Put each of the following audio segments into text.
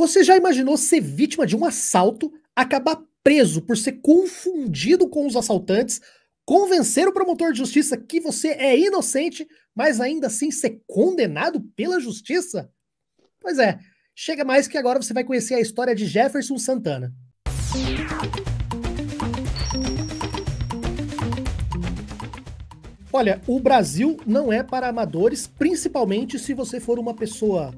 Você já imaginou ser vítima de um assalto, acabar preso por ser confundido com os assaltantes, convencer o promotor de justiça que você é inocente, mas ainda assim ser condenado pela justiça? Pois é, chega mais que agora você vai conhecer a história de Jefferson Santana. Olha, o Brasil não é para amadores, principalmente se você for uma pessoa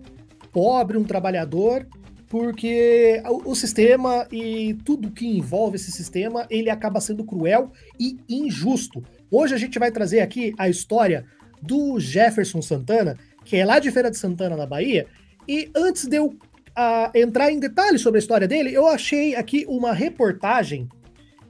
pobre, um trabalhador porque o, sistema e tudo que envolve esse sistema, ele acaba sendo cruel e injusto. Hoje a gente vai trazer aqui a história do Jefferson Santana, que é lá de Feira de Santana, na Bahia, e antes de eu ah, entrar em detalhes sobre a história dele, eu achei aqui uma reportagem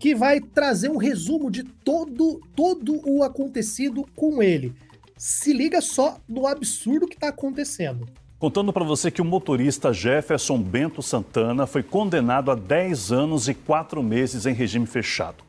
que vai trazer um resumo de todo, todo o acontecido com ele. Se liga só no absurdo que está acontecendo. Contando para você que o motorista Jefferson Bento Santana foi condenado a 10 anos e 4 meses em regime fechado.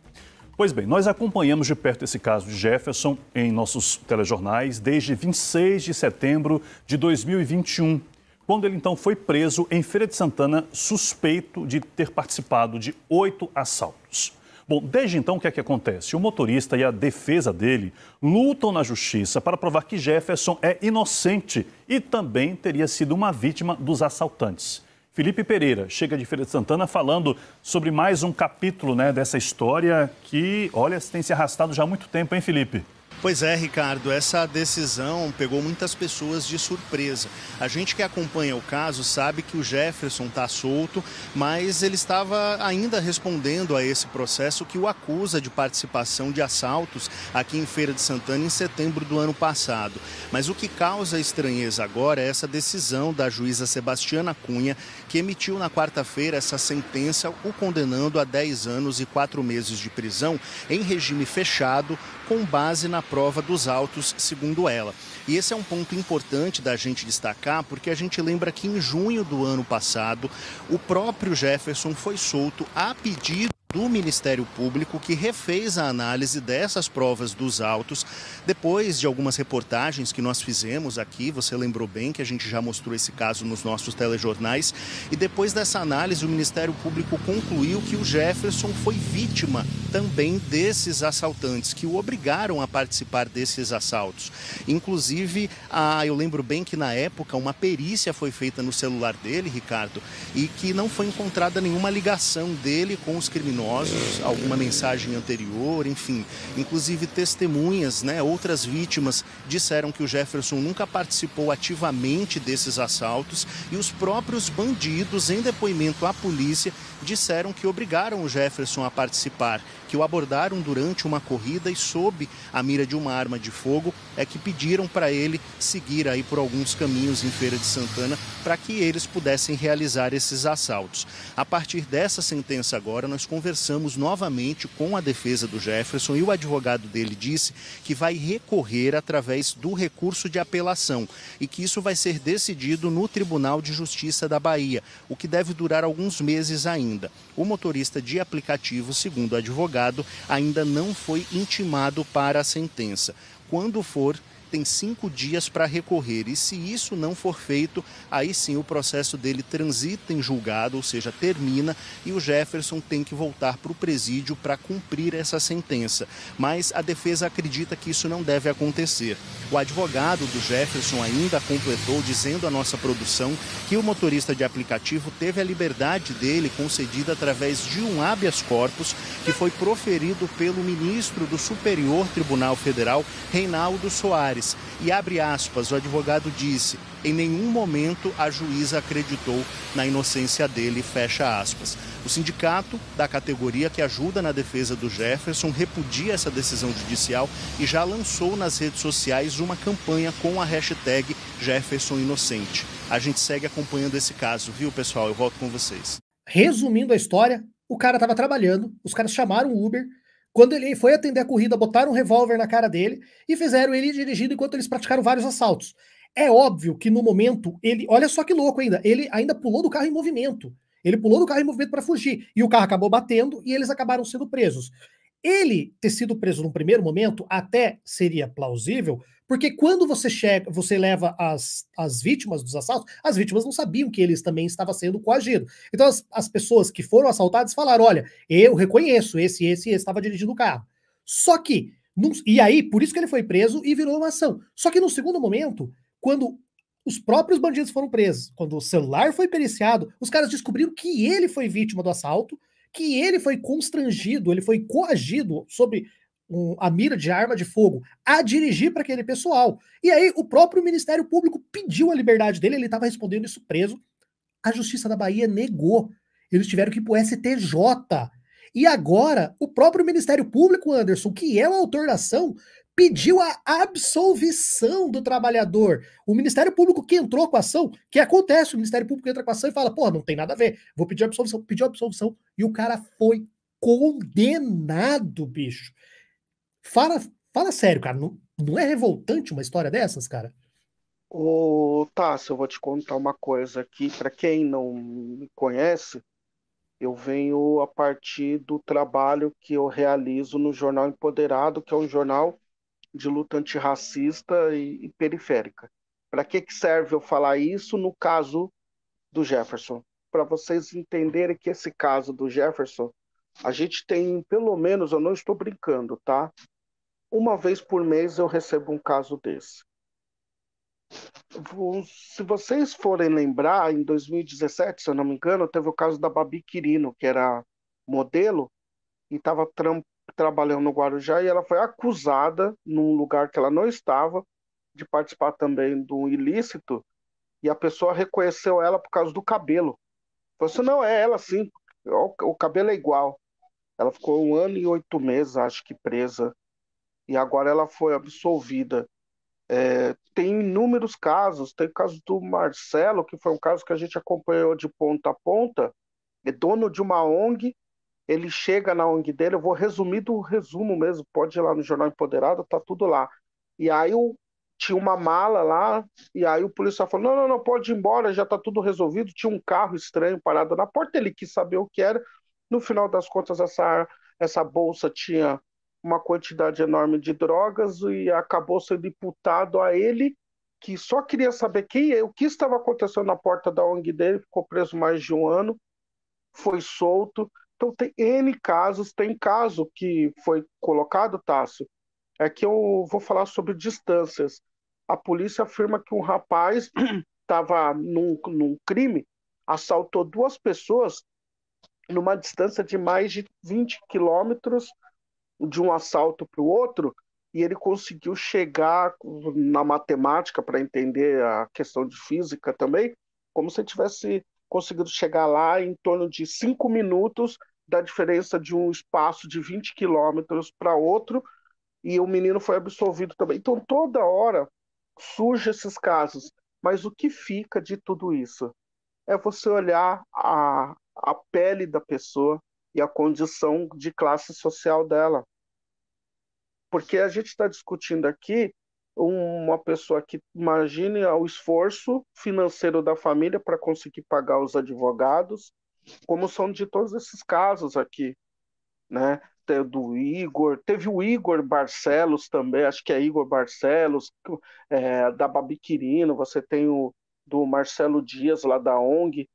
Pois bem, nós acompanhamos de perto esse caso de Jefferson em nossos telejornais desde 26 de setembro de 2021, quando ele então foi preso em Feira de Santana, suspeito de ter participado de oito assaltos. Bom, desde então, o que é que acontece? O motorista e a defesa dele lutam na justiça para provar que Jefferson é inocente e também teria sido uma vítima dos assaltantes. Felipe Pereira chega de Feira de Santana falando sobre mais um capítulo né, dessa história que, olha, tem se arrastado já há muito tempo, hein, Felipe? Pois é, Ricardo, essa decisão pegou muitas pessoas de surpresa. A gente que acompanha o caso sabe que o Jefferson está solto, mas ele estava ainda respondendo a esse processo que o acusa de participação de assaltos aqui em Feira de Santana em setembro do ano passado. Mas o que causa estranheza agora é essa decisão da juíza Sebastiana Cunha, que emitiu na quarta-feira essa sentença o condenando a 10 anos e 4 meses de prisão em regime fechado, com base na prova dos autos, segundo ela. E esse é um ponto importante da gente destacar, porque a gente lembra que em junho do ano passado, o próprio Jefferson foi solto a pedido do Ministério Público que refez a análise dessas provas dos autos. Depois de algumas reportagens que nós fizemos aqui, você lembrou bem que a gente já mostrou esse caso nos nossos telejornais, e depois dessa análise, o Ministério Público concluiu que o Jefferson foi vítima também desses assaltantes, que o obrigaram a participar desses assaltos. Inclusive, a, eu lembro bem que na época uma perícia foi feita no celular dele, Ricardo, e que não foi encontrada nenhuma ligação dele com os criminosos criminosos, alguma mensagem anterior, enfim. Inclusive testemunhas, né, outras vítimas disseram que o Jefferson nunca participou ativamente desses assaltos e os próprios bandidos, em depoimento à polícia, disseram que obrigaram o Jefferson a participar, que o abordaram durante uma corrida e sob a mira de uma arma de fogo é que pediram para ele seguir aí por alguns caminhos em Feira de Santana para que eles pudessem realizar esses assaltos. A partir dessa sentença agora nós conversamos conversamos novamente com a defesa do Jefferson e o advogado dele disse que vai recorrer através do recurso de apelação e que isso vai ser decidido no Tribunal de Justiça da Bahia, o que deve durar alguns meses ainda. O motorista de aplicativo, segundo o advogado, ainda não foi intimado para a sentença. Quando for tem cinco dias para recorrer. E se isso não for feito, aí sim o processo dele transita em julgado, ou seja, termina, e o Jefferson tem que voltar para o presídio para cumprir essa sentença. Mas a defesa acredita que isso não deve acontecer. O advogado do Jefferson ainda completou dizendo à nossa produção que o motorista de aplicativo teve a liberdade dele concedida através de um habeas corpus que foi proferido pelo ministro do Superior Tribunal Federal, Reinaldo Soares Soares. E abre aspas, o advogado disse: em nenhum momento a juíza acreditou na inocência dele, fecha aspas. O sindicato da categoria que ajuda na defesa do Jefferson repudia essa decisão judicial e já lançou nas redes sociais uma campanha com a hashtag Jefferson Inocente. A gente segue acompanhando esse caso, viu, pessoal? Eu volto com vocês. Resumindo a história, o cara estava trabalhando, os caras chamaram o Uber quando ele foi atender a corrida, botaram um revólver na cara dele e fizeram ele dirigindo enquanto eles praticaram vários assaltos. É óbvio que no momento ele, olha só que louco ainda, ele ainda pulou do carro em movimento. Ele pulou do carro em movimento para fugir e o carro acabou batendo e eles acabaram sendo presos. Ele ter sido preso no primeiro momento até seria plausível, porque quando você chega, você leva as, as vítimas dos assaltos, as vítimas não sabiam que eles também estavam sendo coagidos. Então as, as pessoas que foram assaltadas falaram: olha, eu reconheço, esse, esse, esse estava dirigindo o carro. Só que, num, e aí, por isso que ele foi preso e virou uma ação. Só que no segundo momento, quando os próprios bandidos foram presos, quando o celular foi periciado, os caras descobriram que ele foi vítima do assalto que ele foi constrangido, ele foi coagido sobre um, a mira de arma de fogo a dirigir para aquele pessoal. E aí o próprio Ministério Público pediu a liberdade dele, ele estava respondendo isso preso. A Justiça da Bahia negou. Eles tiveram que ir para o STJ. E agora, o próprio Ministério Público, Anderson, que é o autor da ação, pediu a absolvição do trabalhador. O Ministério Público que entrou com a ação, que acontece, o Ministério Público entra com a ação e fala, pô, não tem nada a ver, vou pedir absolvição, pediu absolvição, e o cara foi condenado, bicho. Fala, fala sério, cara, não, não é revoltante uma história dessas, cara? Ô, Tássio, eu vou te contar uma coisa aqui, para quem não me conhece, eu venho a partir do trabalho que eu realizo no Jornal Empoderado, que é um jornal de luta antirracista e, e periférica. Para que, que serve eu falar isso no caso do Jefferson? Para vocês entenderem que esse caso do Jefferson, a gente tem, pelo menos, eu não estou brincando, tá? Uma vez por mês eu recebo um caso desse. Se vocês forem lembrar, em 2017, se eu não me engano, teve o caso da Babi Quirino, que era modelo e estava trabalhando no Guarujá e ela foi acusada, num lugar que ela não estava, de participar também de um ilícito. E a pessoa reconheceu ela por causa do cabelo. Falou assim: não, é ela sim, o cabelo é igual. Ela ficou um ano e oito meses, acho que presa, e agora ela foi absolvida. É, tem inúmeros casos, tem o caso do Marcelo, que foi um caso que a gente acompanhou de ponta a ponta, é dono de uma ONG ele chega na ONG dele, eu vou resumir do resumo mesmo, pode ir lá no Jornal Empoderado, tá tudo lá. E aí eu tinha uma mala lá, e aí o policial falou, não, não, não, pode ir embora, já tá tudo resolvido, tinha um carro estranho parado na porta, ele quis saber o que era, no final das contas essa, essa bolsa tinha uma quantidade enorme de drogas e acabou sendo imputado a ele que só queria saber quem, o que estava acontecendo na porta da ONG dele, ficou preso mais de um ano, foi solto, então tem N casos, tem caso que foi colocado, Tasso, é que eu vou falar sobre distâncias. A polícia afirma que um rapaz estava num, num crime, assaltou duas pessoas numa distância de mais de 20 quilômetros de um assalto para o outro, e ele conseguiu chegar na matemática para entender a questão de física também, como se tivesse conseguido chegar lá em torno de cinco minutos da diferença de um espaço de 20 quilômetros para outro, e o menino foi absolvido também. Então, toda hora surgem esses casos, mas o que fica de tudo isso? É você olhar a, a pele da pessoa e a condição de classe social dela. Porque a gente está discutindo aqui uma pessoa que imagine o esforço financeiro da família para conseguir pagar os advogados, como são de todos esses casos aqui, né? Do Igor, teve o Igor Barcelos também, acho que é Igor Barcelos, é, da Babi Quirino, você tem o do Marcelo Dias lá da ONG.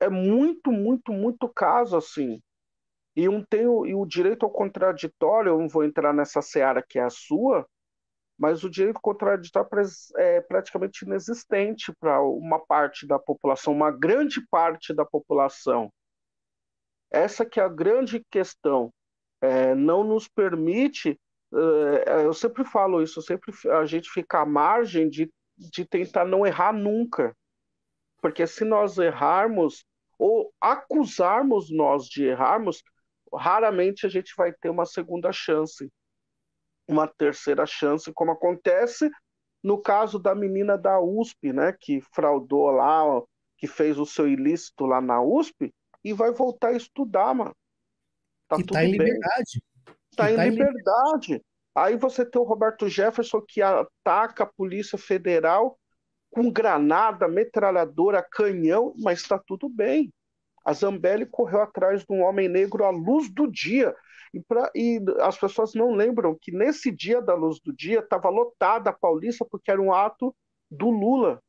É muito, muito, muito caso assim. E, um tem, e o direito ao contraditório, eu não vou entrar nessa seara que é a sua, mas o direito contraditório é praticamente inexistente para uma parte da população, uma grande parte da população. Essa que é a grande questão. É, não nos permite, é, é eu sempre falo isso, sempre a gente fica à margem de, de tentar não errar nunca. Porque se nós errarmos ou acusarmos nós de errarmos, raramente a gente vai ter uma segunda chance uma terceira chance, como acontece no caso da menina da USP, né, que fraudou lá, que fez o seu ilícito lá na USP e vai voltar a estudar, mano. Tá que tá tudo tá, tá em liberdade. Tá que em tá liberdade. Em... Aí você tem o Roberto Jefferson que ataca a Polícia Federal com granada, metralhadora, canhão, mas está tudo bem. A Zambelli correu atrás de um homem negro à luz do dia. E, pra, e as pessoas não lembram que nesse dia da luz do dia estava lotada a Paulista porque era um ato do Lula.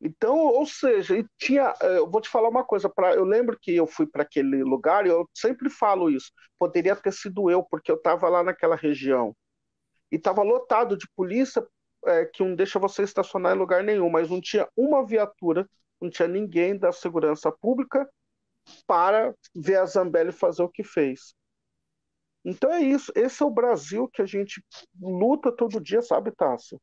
Então, ou seja, tinha, eh, eu vou te falar uma coisa, pra, eu lembro que eu fui para aquele lugar e eu sempre falo isso. Poderia ter sido eu, porque eu estava lá naquela região. E estava lotado de polícia é, que não deixa você estacionar em lugar nenhum, mas não tinha uma viatura não tinha ninguém da segurança pública para ver a Zambelli fazer o que fez. Então é isso, esse é o Brasil que a gente luta todo dia, sabe, Tássio?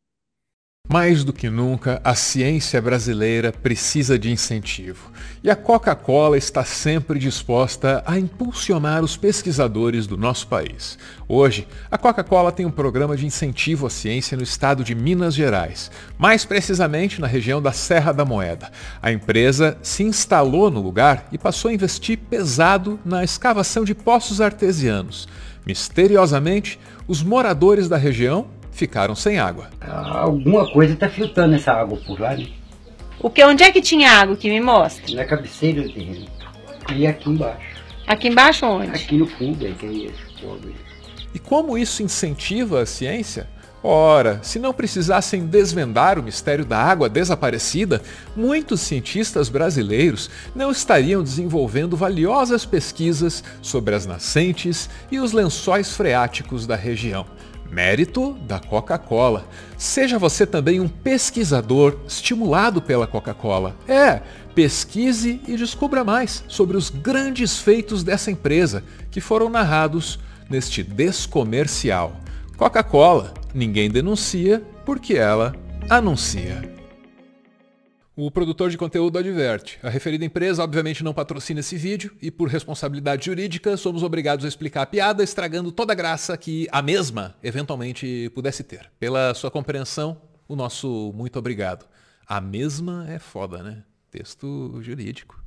Mais do que nunca, a ciência brasileira precisa de incentivo. E a Coca-Cola está sempre disposta a impulsionar os pesquisadores do nosso país. Hoje, a Coca-Cola tem um programa de incentivo à ciência no estado de Minas Gerais, mais precisamente na região da Serra da Moeda. A empresa se instalou no lugar e passou a investir pesado na escavação de poços artesianos. Misteriosamente, os moradores da região ficaram sem água. Alguma coisa está filtrando essa água por lá, né? O que, onde é que tinha água que me mostra? Na cabeceira do terreno. E aqui embaixo. Aqui embaixo onde? Aqui no fundo, aí, que é esse E como isso incentiva a ciência? Ora, se não precisassem desvendar o mistério da água desaparecida, muitos cientistas brasileiros não estariam desenvolvendo valiosas pesquisas sobre as nascentes e os lençóis freáticos da região. Mérito da Coca-Cola. Seja você também um pesquisador estimulado pela Coca-Cola. É, pesquise e descubra mais sobre os grandes feitos dessa empresa que foram narrados neste descomercial. Coca-Cola, ninguém denuncia porque ela anuncia. O produtor de conteúdo adverte: a referida empresa obviamente não patrocina esse vídeo e, por responsabilidade jurídica, somos obrigados a explicar a piada, estragando toda a graça que a mesma eventualmente pudesse ter. Pela sua compreensão, o nosso muito obrigado. A mesma é foda, né? Texto jurídico.